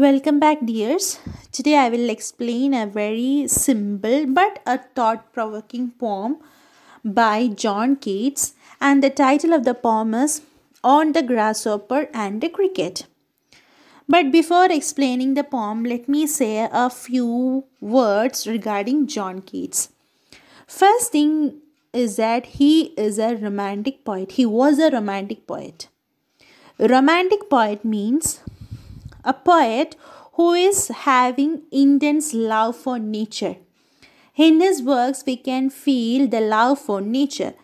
Welcome back, dears. Today I will explain a very simple but a thought provoking poem by John Keats, and the title of the poem is On the Grasshopper and the Cricket. But before explaining the poem, let me say a few words regarding John Keats. First thing is that he is a romantic poet, he was a romantic poet. Romantic poet means a poet who is having intense love for nature. In his works, we can feel the love for nature.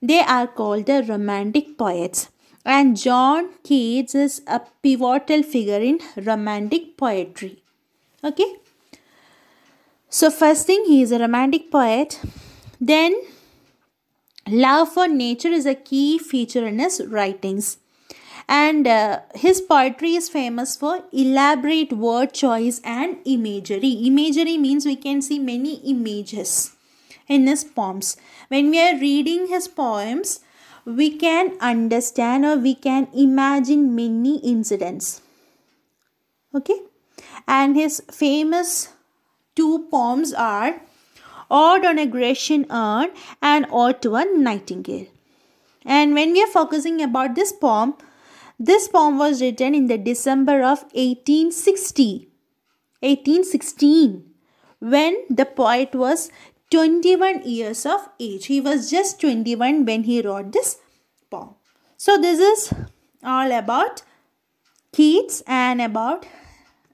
They are called the Romantic poets. And John Keats is a pivotal figure in Romantic poetry. Okay? So, first thing, he is a Romantic poet. Then, love for nature is a key feature in his writings and uh, his poetry is famous for elaborate word choice and imagery imagery means we can see many images in his poems when we are reading his poems we can understand or we can imagine many incidents okay and his famous two poems are Ode on a Grecian Urn and Ode to a Nightingale. And when we are focusing about this poem, this poem was written in the December of 1860, 1816, when the poet was 21 years of age. He was just 21 when he wrote this poem. So this is all about Keats and about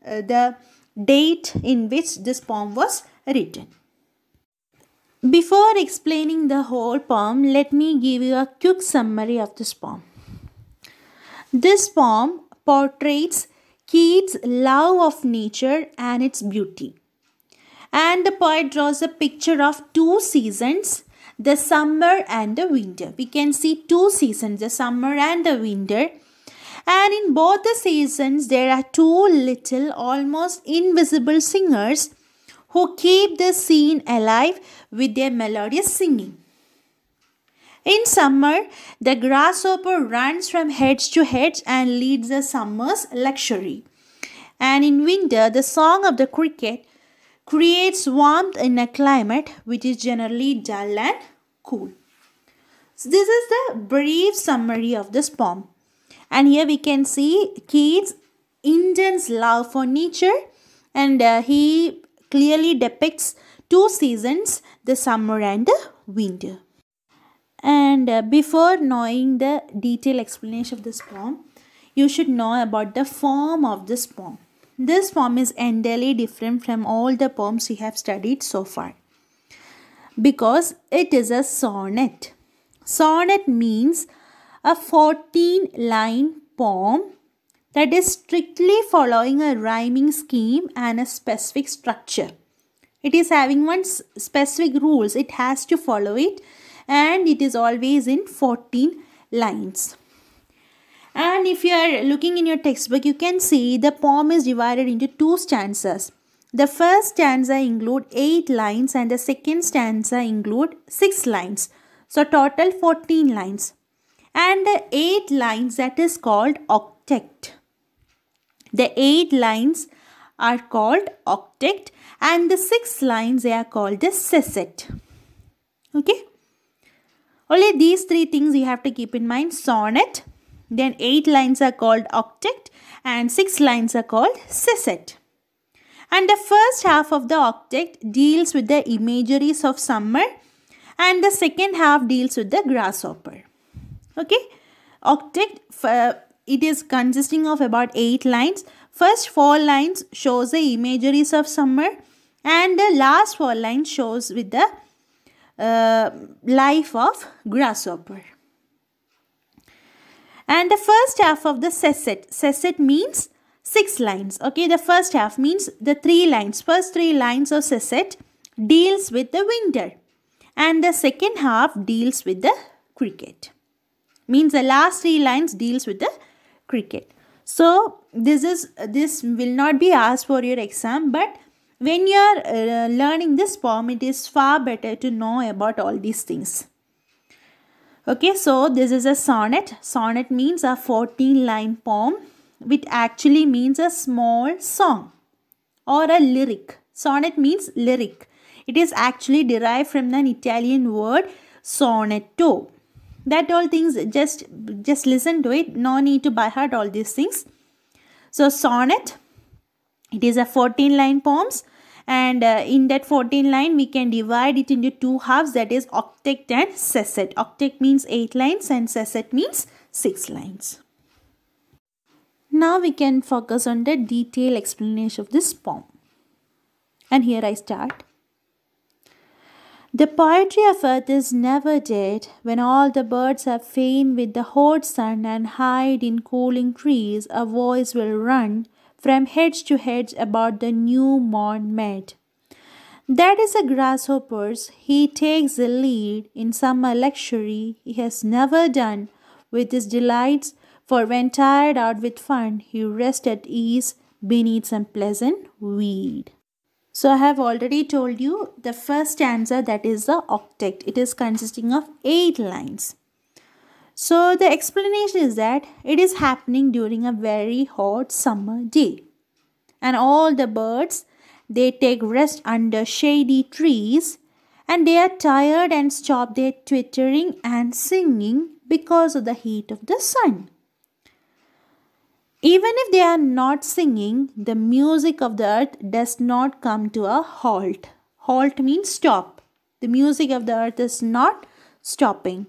uh, the date in which this poem was written. Before explaining the whole poem, let me give you a quick summary of this poem. This poem portrays Keats' love of nature and its beauty. And the poet draws a picture of two seasons the summer and the winter. We can see two seasons, the summer and the winter. And in both the seasons, there are two little, almost invisible singers who keep the scene alive with their melodious singing. In summer, the grasshopper runs from hedge to hedge and leads the summer's luxury. And in winter, the song of the cricket creates warmth in a climate which is generally dull and cool. So this is the brief summary of this poem. And here we can see Keats' intense love for nature and uh, he clearly depicts two seasons, the summer and the winter and uh, before knowing the detailed explanation of this poem you should know about the form of this poem this poem is entirely different from all the poems we have studied so far because it is a sonnet sonnet means a 14 line poem that is strictly following a rhyming scheme and a specific structure it is having one specific rules it has to follow it and it is always in 14 lines and if you are looking in your textbook you can see the poem is divided into two stanzas the first stanza include 8 lines and the second stanza include 6 lines so total 14 lines and the 8 lines that is called octet the 8 lines are called octet and the 6 lines they are called the seset. okay only these three things you have to keep in mind. Sonnet, then eight lines are called octet and six lines are called sesset. And the first half of the octet deals with the imageries of summer and the second half deals with the grasshopper. Okay, octet, uh, it is consisting of about eight lines. First four lines shows the imageries of summer and the last four lines shows with the uh, life of grasshopper. And the first half of the sesset. Sesset means six lines. Okay, the first half means the three lines. First three lines of sesset deals with the winter. And the second half deals with the cricket. Means the last three lines deals with the cricket. So, this is this will not be asked for your exam but when you are uh, learning this form it is far better to know about all these things okay so this is a sonnet sonnet means a 14 line poem which actually means a small song or a lyric sonnet means lyric it is actually derived from an italian word sonetto that all things just just listen to it no need to buy heart all these things so sonnet it is a 14 line poems and uh, in that 14 line we can divide it into two halves that is octet and sestet. Octet means 8 lines and sestet means 6 lines. Now we can focus on the detailed explanation of this poem. And here I start. The poetry of earth is never dead when all the birds are fain with the hot sun and hide in cooling trees. A voice will run from heads to heads about the new morn met. That is a grasshopper's. He takes the lead in summer luxury he has never done with his delights, for when tired out with fun, he rests at ease beneath some pleasant weed. So I have already told you the first stanza that is the octet. It is consisting of eight lines. So the explanation is that it is happening during a very hot summer day. And all the birds they take rest under shady trees and they are tired and stop their twittering and singing because of the heat of the sun. Even if they are not singing, the music of the earth does not come to a halt. Halt means stop. The music of the earth is not stopping.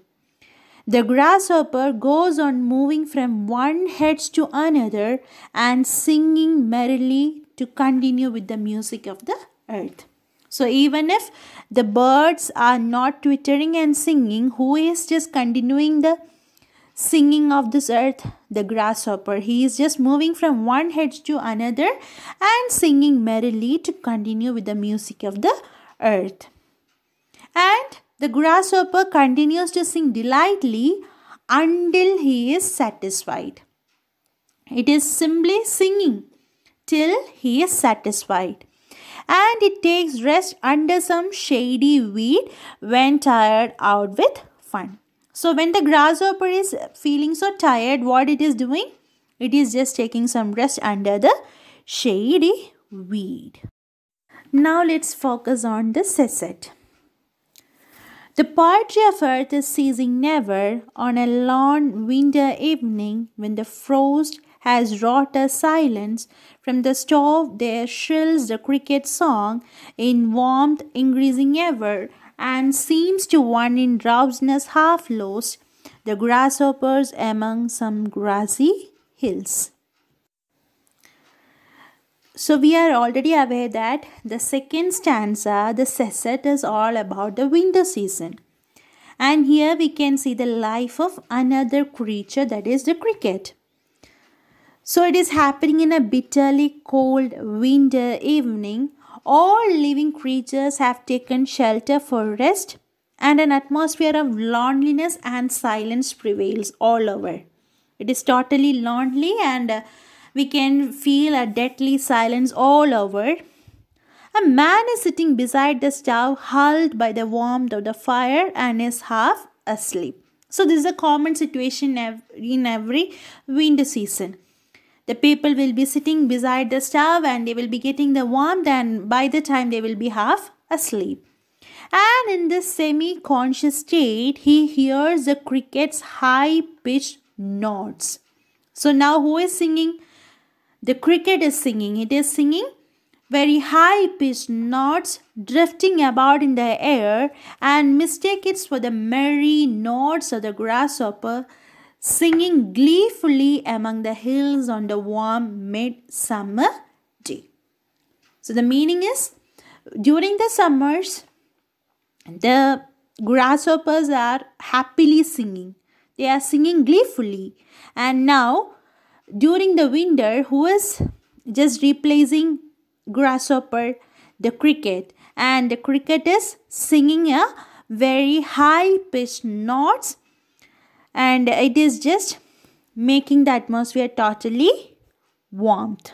The grasshopper goes on moving from one hedge to another and singing merrily to continue with the music of the earth. So even if the birds are not twittering and singing, who is just continuing the singing of this earth? The grasshopper. He is just moving from one hedge to another and singing merrily to continue with the music of the earth. And the grasshopper continues to sing delightedly until he is satisfied. It is simply singing till he is satisfied. And it takes rest under some shady weed when tired out with fun. So, when the grasshopper is feeling so tired, what it is doing? It is just taking some rest under the shady weed. Now, let's focus on the sesset. The poetry of earth is ceasing never on a lone winter evening when the frost has wrought a silence. From the stove there shrills the cricket's song in warmth increasing ever and seems to one in drowsiness half lost the grasshoppers among some grassy hills. So we are already aware that the second stanza, the seset is all about the winter season. And here we can see the life of another creature that is the cricket. So it is happening in a bitterly cold winter evening. All living creatures have taken shelter for rest and an atmosphere of loneliness and silence prevails all over. It is totally lonely and uh, we can feel a deadly silence all over. A man is sitting beside the stove, hulled by the warmth of the fire, and is half asleep. So, this is a common situation in every winter season. The people will be sitting beside the stove and they will be getting the warmth, and by the time they will be half asleep. And in this semi conscious state, he hears the cricket's high pitched notes. So, now who is singing? The cricket is singing. It is singing very high pitched notes drifting about in the air and mistake it for the merry notes of the grasshopper singing gleefully among the hills on the warm midsummer day. So the meaning is during the summers the grasshoppers are happily singing. They are singing gleefully and now during the winter, who is just replacing grasshopper, the cricket, and the cricket is singing a very high pitched notes, and it is just making the atmosphere totally warmed.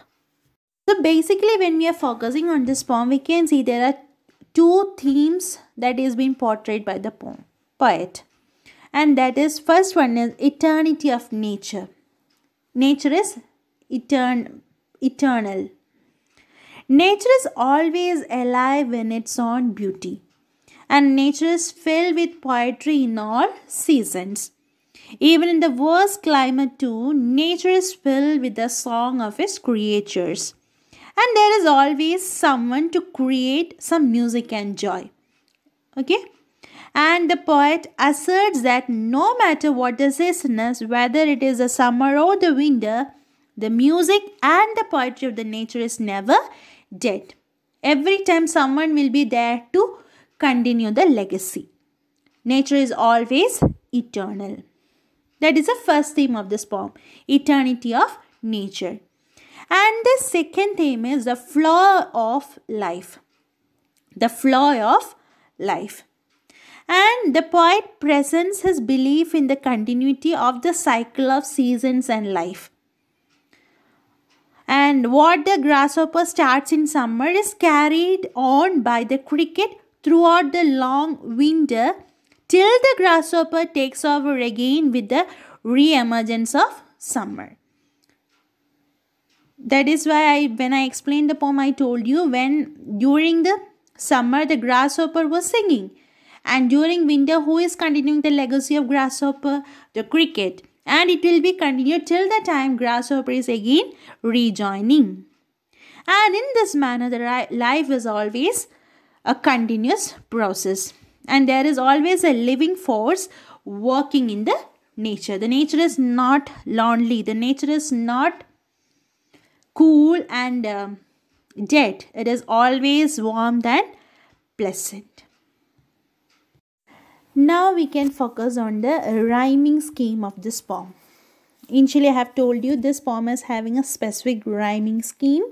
So basically, when we are focusing on this poem, we can see there are two themes that is being portrayed by the poem poet, and that is first one is eternity of nature Nature is etern- eternal. Nature is always alive in its own beauty, and nature is filled with poetry in all seasons. Even in the worst climate, too, nature is filled with the song of its creatures. And there is always someone to create some music and joy. Okay? And the poet asserts that no matter what the season is, whether it is the summer or the winter, the music and the poetry of the nature is never dead. Every time someone will be there to continue the legacy. Nature is always eternal. That is the first theme of this poem eternity of nature. And the second theme is the flaw of life. The flaw of life and the poet presents his belief in the continuity of the cycle of seasons and life. And what the grasshopper starts in summer is carried on by the cricket throughout the long winter till the grasshopper takes over again with the re-emergence of summer. That is why I, when I explained the poem, I told you when during the summer the grasshopper was singing and during winter who is continuing the legacy of grasshopper the cricket and it will be continued till the time grasshopper is again rejoining and in this manner the life is always a continuous process and there is always a living force working in the nature the nature is not lonely the nature is not cool and uh, dead it is always warm and pleasant now we can focus on the rhyming scheme of this poem. Initially I have told you this poem is having a specific rhyming scheme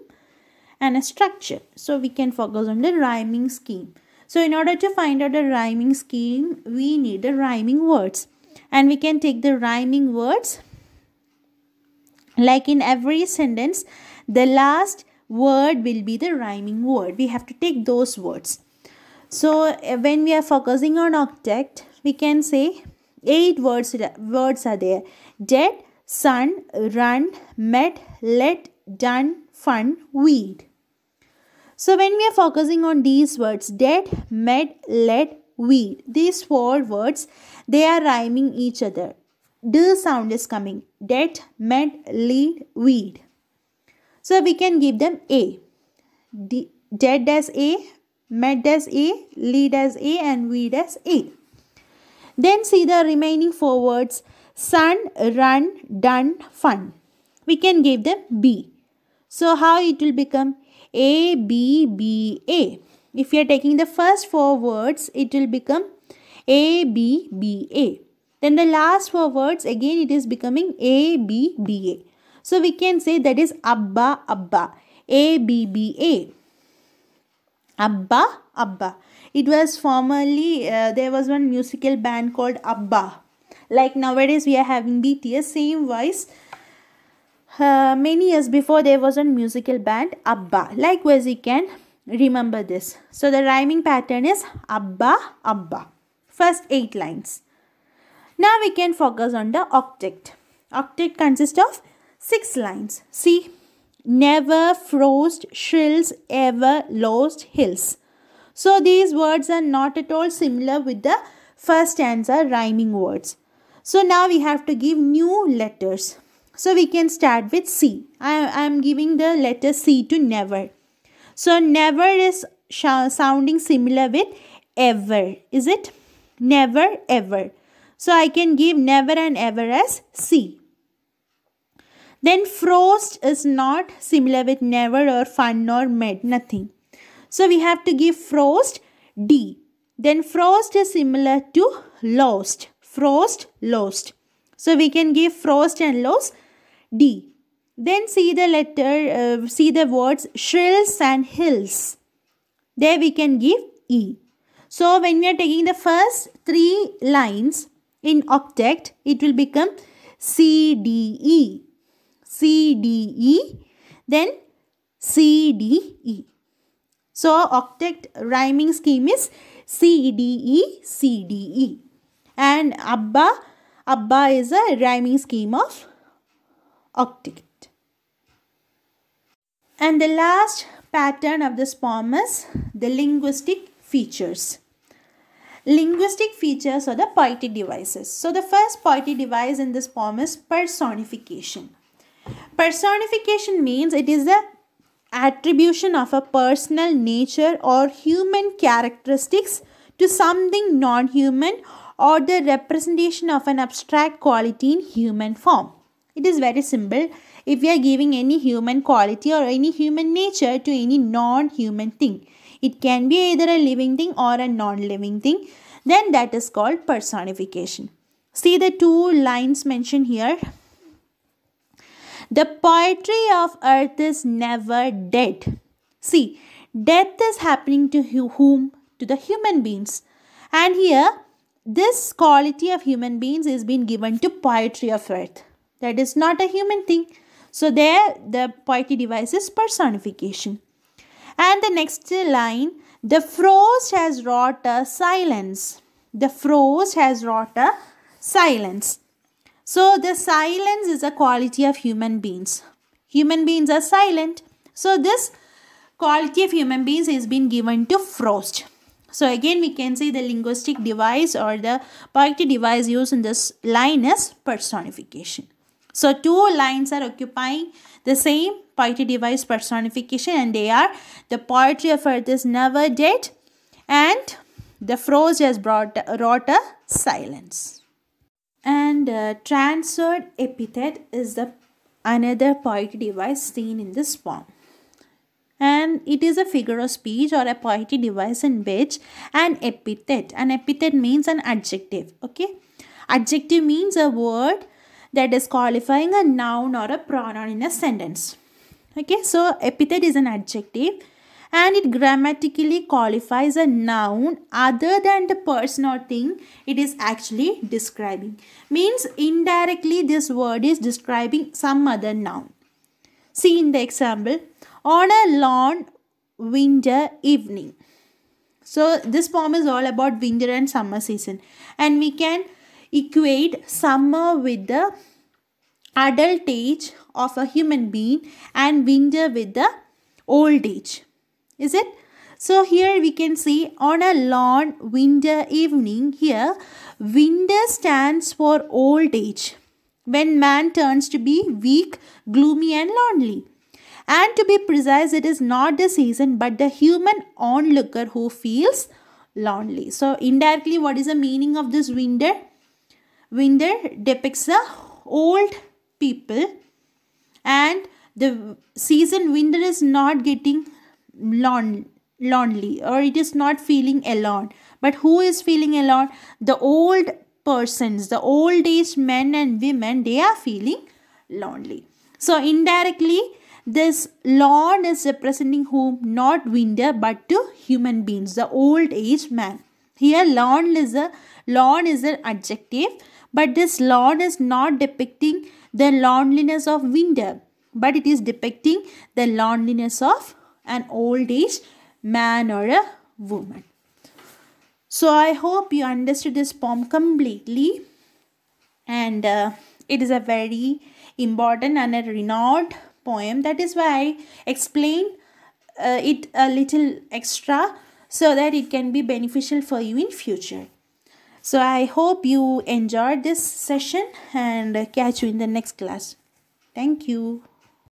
and a structure. So we can focus on the rhyming scheme. So in order to find out the rhyming scheme, we need the rhyming words. And we can take the rhyming words like in every sentence, the last word will be the rhyming word. We have to take those words. So uh, when we are focusing on octet, we can say eight words, words are there. Dead, sun, run, met, let, done, fun, weed. So when we are focusing on these words, dead, met, let, weed. These four words, they are rhyming each other. The sound is coming. Dead, met, lead, weed. So we can give them A. D dead as A, med as A, lead as A and weed as A. Then see the remaining four words sun, run, done, fun. We can give them B. So how it will become A, B, B, A. If you are taking the first four words, it will become A, B, B, A. Then the last four words, again it is becoming A, B, B, A. So we can say that is Abba, Abba, A, B, B, A. Abba Abba. It was formerly, uh, there was one musical band called Abba. Like nowadays we are having BTS, same voice. Uh, many years before there was a musical band Abba. Likewise you can remember this. So the rhyming pattern is Abba Abba. First 8 lines. Now we can focus on the octet. Octet consists of 6 lines. See never frost shrills ever lost hills. So these words are not at all similar with the first answer rhyming words. So now we have to give new letters. So we can start with C. I am giving the letter C to never. So never is sounding similar with ever. Is it? Never, ever. So I can give never and ever as C. Then frost is not similar with never or fun or met, nothing. So we have to give frost D. Then frost is similar to lost. Frost, lost. So we can give frost and lost D. Then see the letter, uh, see the words shrills and hills. There we can give E. So when we are taking the first three lines in octet, it will become C, D, E. CDE, then CDE. So octet rhyming scheme is CDE, CDE. And ABBA, ABBA is a rhyming scheme of octet. And the last pattern of this poem is the linguistic features. Linguistic features are the poetic devices. So the first poetic device in this poem is personification. Personification means it is the attribution of a personal nature or human characteristics to something non human or the representation of an abstract quality in human form. It is very simple. If we are giving any human quality or any human nature to any non human thing, it can be either a living thing or a non living thing, then that is called personification. See the two lines mentioned here. The poetry of earth is never dead. See, death is happening to whom? To the human beings. And here, this quality of human beings is being given to poetry of earth. That is not a human thing. So there, the poetry device is personification. And the next line, the frost has wrought a silence. The frost has wrought a silence. So, the silence is a quality of human beings. Human beings are silent. So, this quality of human beings has been given to Frost. So, again, we can say the linguistic device or the poetic device used in this line is personification. So, two lines are occupying the same poetry device personification and they are the poetry of earth is never dead and the frost has brought, wrought a silence and uh, transferred epithet is the another poetic device seen in this poem and it is a figure of speech or a poetic device in which an epithet an epithet means an adjective okay adjective means a word that is qualifying a noun or a pronoun in a sentence okay so epithet is an adjective and it grammatically qualifies a noun other than the person or thing it is actually describing. Means indirectly this word is describing some other noun. See in the example, on a long winter evening. So this poem is all about winter and summer season. And we can equate summer with the adult age of a human being and winter with the old age is it? So here we can see on a long winter evening here winter stands for old age when man turns to be weak, gloomy and lonely. And to be precise it is not the season but the human onlooker who feels lonely. So indirectly what is the meaning of this winter? Winter depicts the old people and the season winter is not getting lon- lonely or it is not feeling alone but who is feeling alone the old persons the old age men and women they are feeling lonely so indirectly this lawn is representing whom not winter but to human beings the old age man here lawn is a lawn is an adjective but this lawn is not depicting the loneliness of winter but it is depicting the loneliness of an old age man or a woman. So I hope you understood this poem completely and uh, it is a very important and a renowned poem. That is why I explain uh, it a little extra so that it can be beneficial for you in future. So I hope you enjoyed this session and catch you in the next class. Thank you.